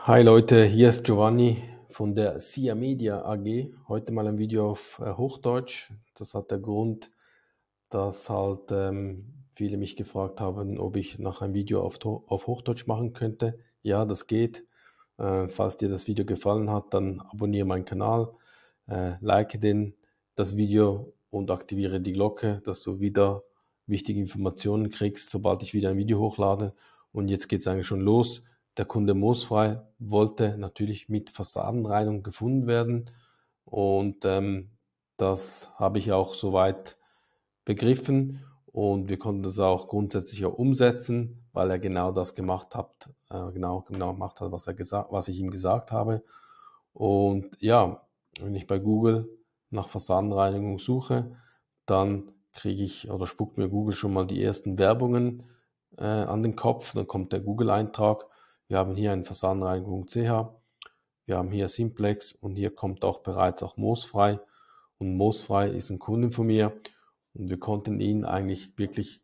Hi Leute, hier ist Giovanni von der SIA Media AG. Heute mal ein Video auf äh, Hochdeutsch. Das hat der Grund, dass halt ähm, viele mich gefragt haben, ob ich noch ein Video auf, auf Hochdeutsch machen könnte. Ja, das geht. Äh, falls dir das Video gefallen hat, dann abonniere meinen Kanal, äh, like den, das Video und aktiviere die Glocke, dass du wieder wichtige Informationen kriegst, sobald ich wieder ein Video hochlade. Und jetzt geht es eigentlich schon los. Der Kunde Moosfrei wollte natürlich mit Fassadenreinigung gefunden werden und ähm, das habe ich auch soweit begriffen und wir konnten das auch grundsätzlich auch umsetzen, weil er genau das gemacht hat, äh, genau, genau gemacht hat, was, er gesagt, was ich ihm gesagt habe. Und ja, wenn ich bei Google nach Fassadenreinigung suche, dann kriege ich oder spuckt mir Google schon mal die ersten Werbungen äh, an den Kopf, dann kommt der Google-Eintrag wir haben hier ein Fasanreinigung.ch, wir haben hier Simplex und hier kommt auch bereits auch Moosfrei. Und Moosfrei ist ein Kunde von mir und wir konnten ihn eigentlich wirklich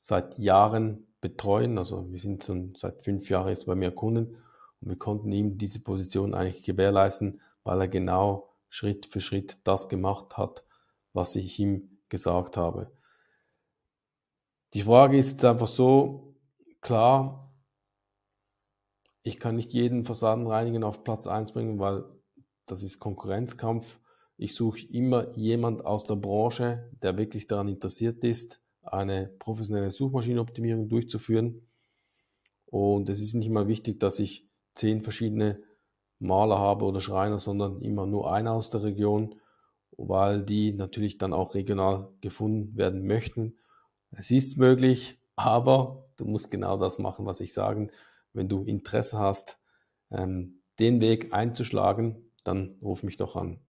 seit Jahren betreuen. Also wir sind schon seit fünf Jahren jetzt bei mir Kunden und wir konnten ihm diese Position eigentlich gewährleisten, weil er genau Schritt für Schritt das gemacht hat, was ich ihm gesagt habe. Die Frage ist jetzt einfach so, klar, ich kann nicht jeden Fassadenreinigen auf Platz 1 bringen, weil das ist Konkurrenzkampf. Ich suche immer jemand aus der Branche, der wirklich daran interessiert ist, eine professionelle Suchmaschinenoptimierung durchzuführen. Und es ist nicht mal wichtig, dass ich zehn verschiedene Maler habe oder Schreiner, sondern immer nur einer aus der Region, weil die natürlich dann auch regional gefunden werden möchten. Es ist möglich, aber du musst genau das machen, was ich sagen wenn du Interesse hast, ähm, den Weg einzuschlagen, dann ruf mich doch an.